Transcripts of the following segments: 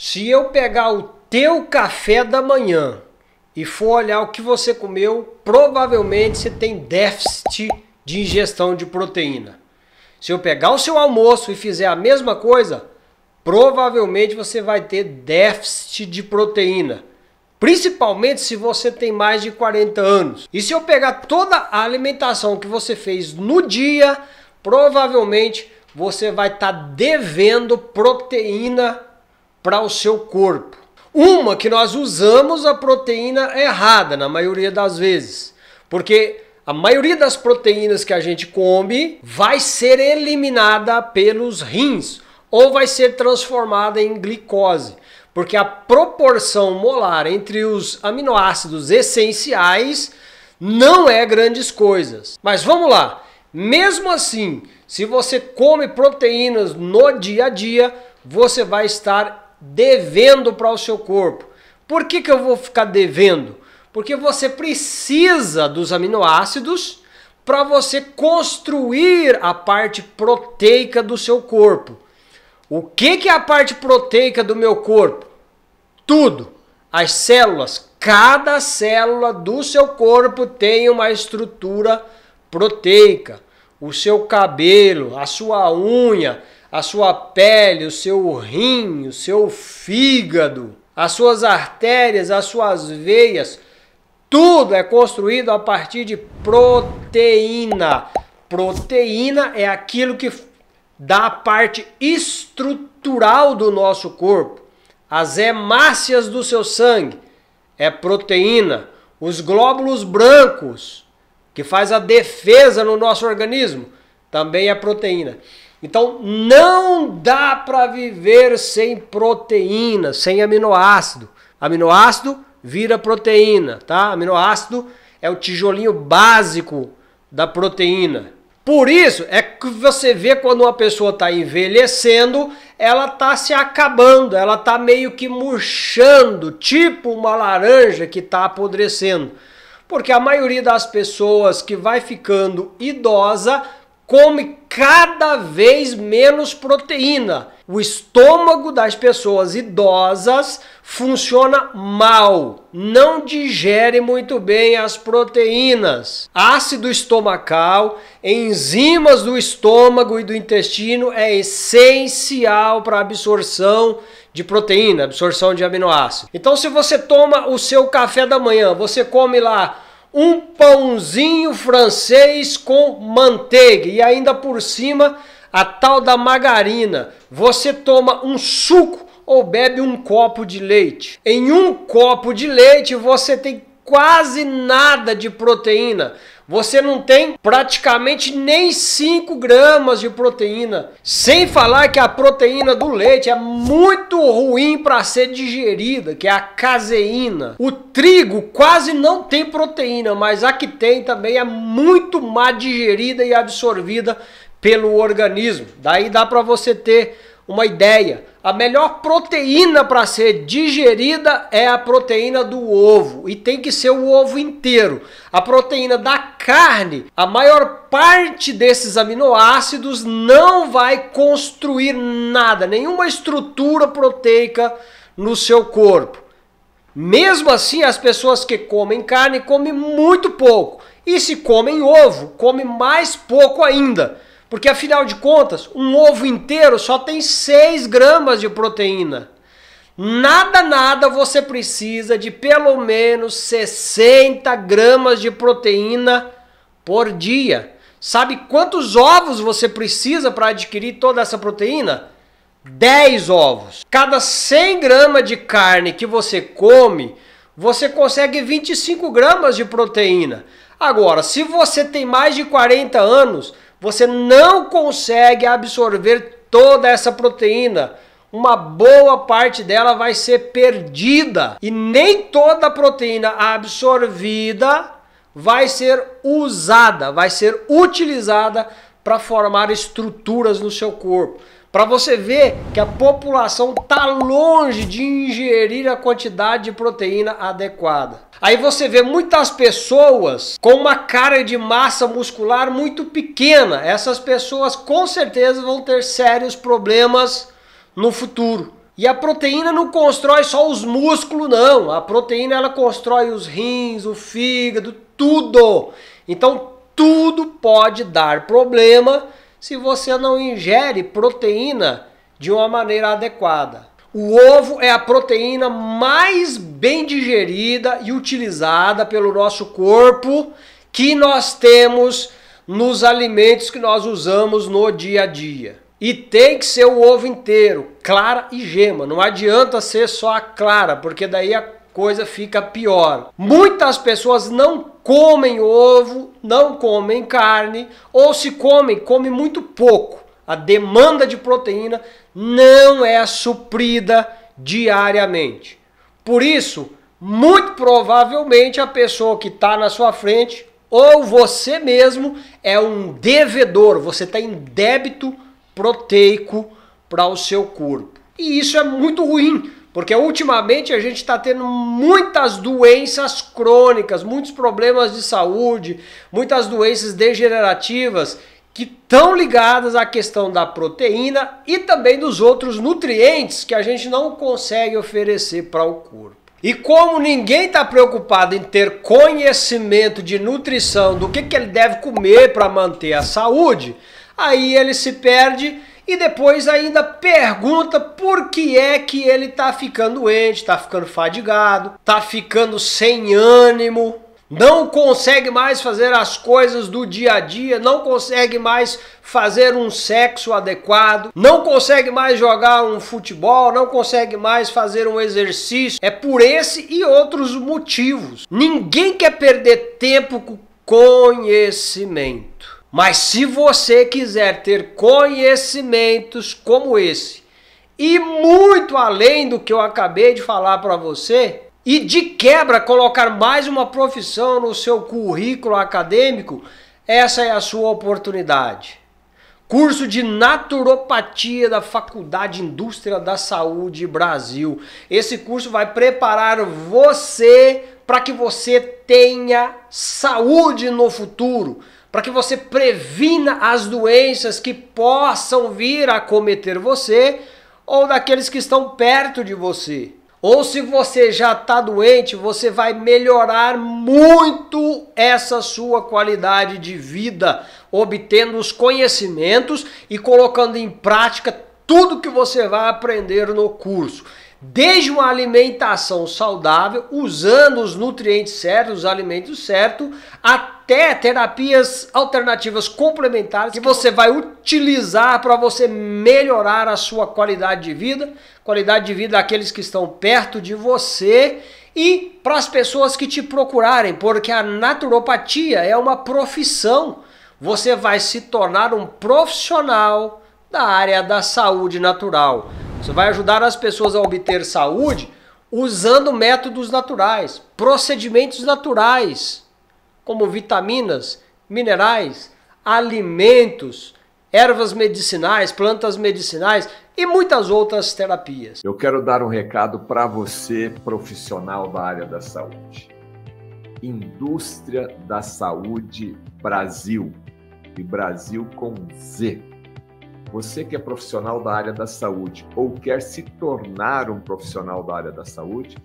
Se eu pegar o teu café da manhã e for olhar o que você comeu, provavelmente você tem déficit de ingestão de proteína. Se eu pegar o seu almoço e fizer a mesma coisa, provavelmente você vai ter déficit de proteína. Principalmente se você tem mais de 40 anos. E se eu pegar toda a alimentação que você fez no dia, provavelmente você vai estar tá devendo proteína para o seu corpo. Uma que nós usamos a proteína é errada na maioria das vezes, porque a maioria das proteínas que a gente come vai ser eliminada pelos rins ou vai ser transformada em glicose, porque a proporção molar entre os aminoácidos essenciais não é grandes coisas. Mas vamos lá. Mesmo assim, se você come proteínas no dia a dia, você vai estar devendo para o seu corpo. Por que, que eu vou ficar devendo? Porque você precisa dos aminoácidos para você construir a parte proteica do seu corpo. O que, que é a parte proteica do meu corpo? Tudo. As células. Cada célula do seu corpo tem uma estrutura proteica. O seu cabelo, a sua unha, a sua pele, o seu rim, o seu fígado, as suas artérias, as suas veias, tudo é construído a partir de proteína. Proteína é aquilo que dá a parte estrutural do nosso corpo. As hemácias do seu sangue é proteína. Os glóbulos brancos, que faz a defesa no nosso organismo, também é proteína. Então não dá para viver sem proteína, sem aminoácido. Aminoácido vira proteína, tá? Aminoácido é o tijolinho básico da proteína. Por isso é que você vê quando uma pessoa está envelhecendo, ela está se acabando, ela está meio que murchando, tipo uma laranja que está apodrecendo. Porque a maioria das pessoas que vai ficando idosa come cada vez menos proteína. O estômago das pessoas idosas funciona mal, não digere muito bem as proteínas. Ácido estomacal, enzimas do estômago e do intestino é essencial para a absorção de proteína, absorção de aminoácidos. Então, se você toma o seu café da manhã, você come lá um pãozinho francês com manteiga e ainda por cima a tal da margarina. Você toma um suco ou bebe um copo de leite. Em um copo de leite você tem quase nada de proteína você não tem praticamente nem 5 gramas de proteína. Sem falar que a proteína do leite é muito ruim para ser digerida, que é a caseína. O trigo quase não tem proteína, mas a que tem também é muito má digerida e absorvida pelo organismo. Daí dá para você ter uma ideia. A melhor proteína para ser digerida é a proteína do ovo e tem que ser o ovo inteiro. A proteína da carne, a maior parte desses aminoácidos não vai construir nada, nenhuma estrutura proteica no seu corpo. Mesmo assim, as pessoas que comem carne comem muito pouco e se comem ovo, comem mais pouco ainda. Porque afinal de contas, um ovo inteiro só tem 6 gramas de proteína. Nada, nada você precisa de pelo menos 60 gramas de proteína por dia. Sabe quantos ovos você precisa para adquirir toda essa proteína? 10 ovos. Cada 100 gramas de carne que você come, você consegue 25 gramas de proteína. Agora, se você tem mais de 40 anos, você não consegue absorver toda essa proteína. Uma boa parte dela vai ser perdida. E nem toda a proteína absorvida vai ser usada, vai ser utilizada para formar estruturas no seu corpo. Para você ver que a população tá longe de ingerir a quantidade de proteína adequada. Aí você vê muitas pessoas com uma cara de massa muscular muito pequena. Essas pessoas com certeza vão ter sérios problemas no futuro. E a proteína não constrói só os músculos, não. A proteína ela constrói os rins, o fígado, tudo. Então tudo pode dar problema se você não ingere proteína de uma maneira adequada. O ovo é a proteína mais bem digerida e utilizada pelo nosso corpo que nós temos nos alimentos que nós usamos no dia a dia. E tem que ser o ovo inteiro, clara e gema. Não adianta ser só a clara, porque daí a coisa fica pior. Muitas pessoas não comem ovo, não comem carne, ou se comem, comem muito pouco. A demanda de proteína não é suprida diariamente. Por isso, muito provavelmente a pessoa que está na sua frente ou você mesmo é um devedor, você está em débito proteico para o seu corpo. E isso é muito ruim, porque ultimamente a gente está tendo muitas doenças crônicas, muitos problemas de saúde, muitas doenças degenerativas que estão ligadas à questão da proteína e também dos outros nutrientes que a gente não consegue oferecer para o corpo. E como ninguém está preocupado em ter conhecimento de nutrição, do que, que ele deve comer para manter a saúde, aí ele se perde e depois ainda pergunta por que é que ele está ficando doente, está ficando fadigado, está ficando sem ânimo, não consegue mais fazer as coisas do dia a dia, não consegue mais fazer um sexo adequado, não consegue mais jogar um futebol, não consegue mais fazer um exercício. É por esse e outros motivos. Ninguém quer perder tempo com conhecimento. Mas se você quiser ter conhecimentos como esse, e muito além do que eu acabei de falar para você, e de quebra colocar mais uma profissão no seu currículo acadêmico, essa é a sua oportunidade. Curso de Naturopatia da Faculdade Indústria da Saúde Brasil. Esse curso vai preparar você para que você tenha saúde no futuro para que você previna as doenças que possam vir a cometer você ou daqueles que estão perto de você. Ou se você já está doente, você vai melhorar muito essa sua qualidade de vida, obtendo os conhecimentos e colocando em prática tudo que você vai aprender no curso desde uma alimentação saudável, usando os nutrientes certos, os alimentos certos, até terapias alternativas complementares que você vai utilizar para você melhorar a sua qualidade de vida, qualidade de vida daqueles que estão perto de você e para as pessoas que te procurarem, porque a naturopatia é uma profissão. Você vai se tornar um profissional da área da saúde natural. Você vai ajudar as pessoas a obter saúde usando métodos naturais, procedimentos naturais, como vitaminas, minerais, alimentos, ervas medicinais, plantas medicinais e muitas outras terapias. Eu quero dar um recado para você, profissional da área da saúde. Indústria da Saúde Brasil e Brasil com Z. Você que é profissional da área da saúde ou quer se tornar um profissional da área da saúde,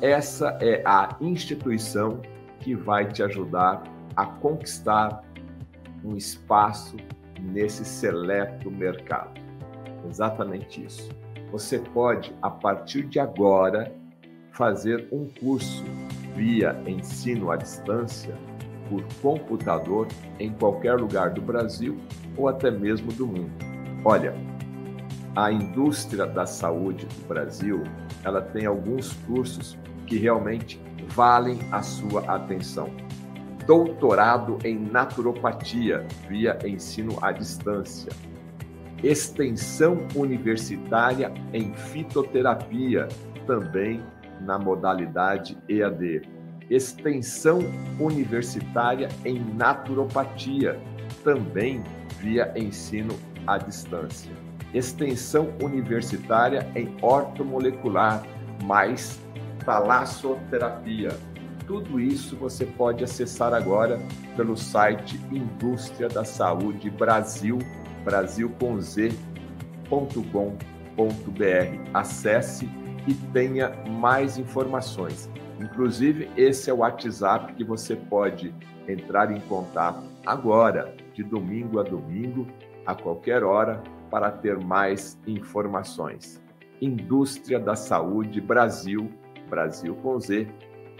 essa é a instituição que vai te ajudar a conquistar um espaço nesse seleto mercado. Exatamente isso. Você pode, a partir de agora, fazer um curso via ensino à distância por computador em qualquer lugar do Brasil ou até mesmo do mundo. Olha, a indústria da saúde do Brasil, ela tem alguns cursos que realmente valem a sua atenção. Doutorado em naturopatia via ensino à distância. Extensão universitária em fitoterapia, também na modalidade EAD extensão universitária em naturopatia, também via ensino à distância. Extensão universitária em ortomolecular, mais talassoterapia. Tudo isso você pode acessar agora pelo site Indústria da Saúde Brasil, Brasil com Z, Acesse e tenha mais informações. Inclusive, esse é o WhatsApp que você pode entrar em contato agora, de domingo a domingo, a qualquer hora, para ter mais informações. Indústria da Saúde Brasil, Brasil com Z,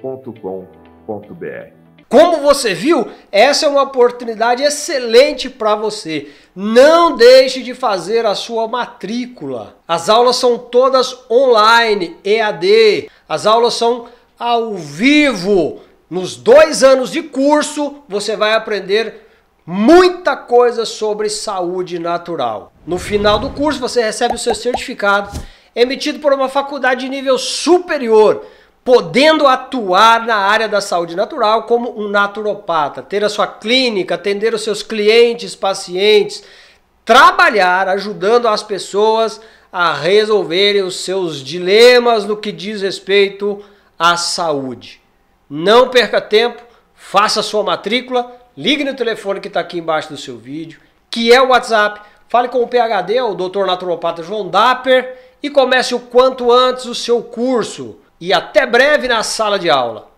ponto com, ponto br. Como você viu, essa é uma oportunidade excelente para você. Não deixe de fazer a sua matrícula. As aulas são todas online, EAD. As aulas são ao vivo. Nos dois anos de curso, você vai aprender muita coisa sobre saúde natural. No final do curso, você recebe o seu certificado emitido por uma faculdade de nível superior, podendo atuar na área da saúde natural como um naturopata, ter a sua clínica, atender os seus clientes, pacientes, trabalhar ajudando as pessoas a resolverem os seus dilemas no que diz respeito à saúde. Não perca tempo, faça sua matrícula, ligue no telefone que está aqui embaixo do seu vídeo, que é o WhatsApp. Fale com o PHD, é o Dr. Naturopata João Dapper, e comece o quanto antes o seu curso. E até breve na sala de aula.